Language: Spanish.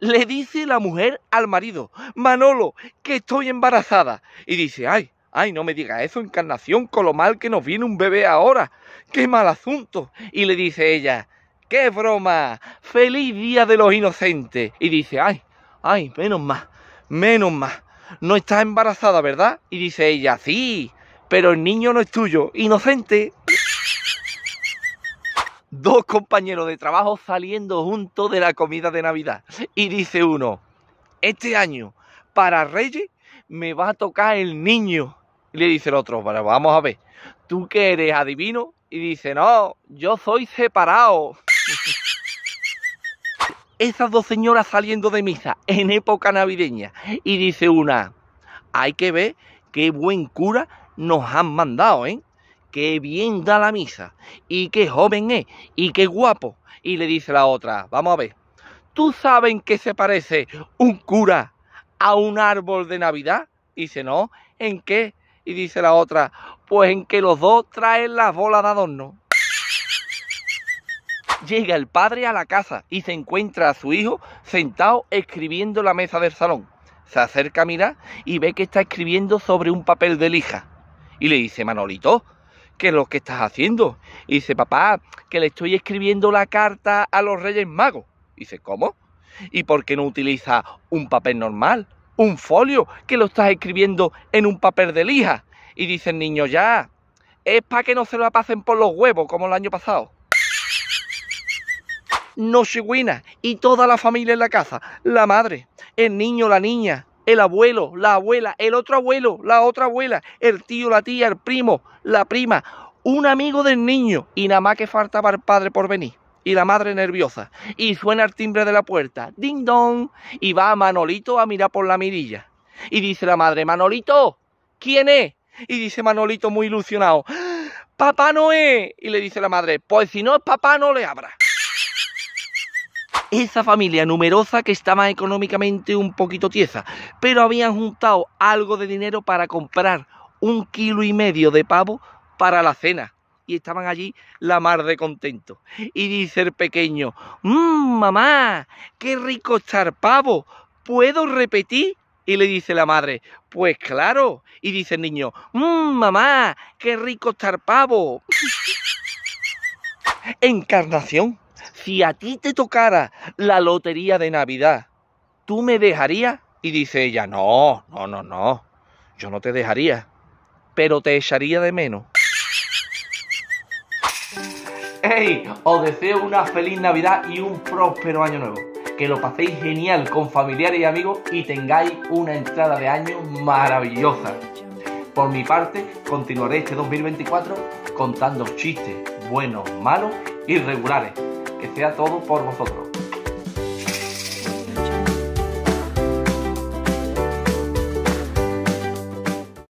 le dice la mujer al marido, Manolo, que estoy embarazada. Y dice, ay, ay, no me diga eso, encarnación, con lo mal que nos viene un bebé ahora. Qué mal asunto. Y le dice ella, qué broma, feliz día de los inocentes. Y dice, ay, ay, menos más, menos más. No estás embarazada, ¿verdad? Y dice ella, sí, pero el niño no es tuyo, inocente dos compañeros de trabajo saliendo juntos de la comida de Navidad. Y dice uno, este año para Reyes me va a tocar el niño. Y le dice el otro, bueno, vamos a ver, tú que eres adivino. Y dice, no, yo soy separado. Esas dos señoras saliendo de misa en época navideña. Y dice una, hay que ver qué buen cura nos han mandado, ¿eh? qué bien da la misa, y qué joven es, y qué guapo. Y le dice la otra, vamos a ver, ¿tú sabes en qué se parece un cura a un árbol de Navidad? Y dice, no, ¿en qué? Y dice la otra, pues en que los dos traen las bolas de adorno. Llega el padre a la casa y se encuentra a su hijo sentado escribiendo en la mesa del salón. Se acerca a mirar y ve que está escribiendo sobre un papel de lija. Y le dice, Manolito, ¿qué es lo que estás haciendo? dice, papá, que le estoy escribiendo la carta a los Reyes Magos. dice, ¿cómo? ¿Y por qué no utiliza un papel normal? Un folio, que lo estás escribiendo en un papel de lija. Y dice niño, ya, es para que no se lo pasen por los huevos, como el año pasado. No Y toda la familia en la casa, la madre, el niño, la niña, el abuelo, la abuela, el otro abuelo, la otra abuela, el tío, la tía, el primo, la prima, un amigo del niño y nada más que faltaba el padre por venir. Y la madre nerviosa. Y suena el timbre de la puerta. Ding dong. Y va Manolito a mirar por la mirilla. Y dice la madre, Manolito, ¿quién es? Y dice Manolito muy ilusionado, Papá no es, Y le dice la madre, pues si no es papá no le abra esa familia numerosa que estaba económicamente un poquito tiesa, pero habían juntado algo de dinero para comprar un kilo y medio de pavo para la cena. Y estaban allí la mar de contento. Y dice el pequeño, mmm, mamá, qué rico estar pavo, ¿puedo repetir? Y le dice la madre, pues claro. Y dice el niño, mmm, mamá, qué rico estar pavo. Encarnación si a ti te tocara la lotería de Navidad, ¿tú me dejarías? Y dice ella, no, no, no, no, yo no te dejaría, pero te echaría de menos. ¡Ey! Os deseo una feliz Navidad y un próspero año nuevo. Que lo paséis genial con familiares y amigos y tengáis una entrada de año maravillosa. Por mi parte, continuaré este 2024 contando chistes buenos, malos y regulares que sea todo por vosotros.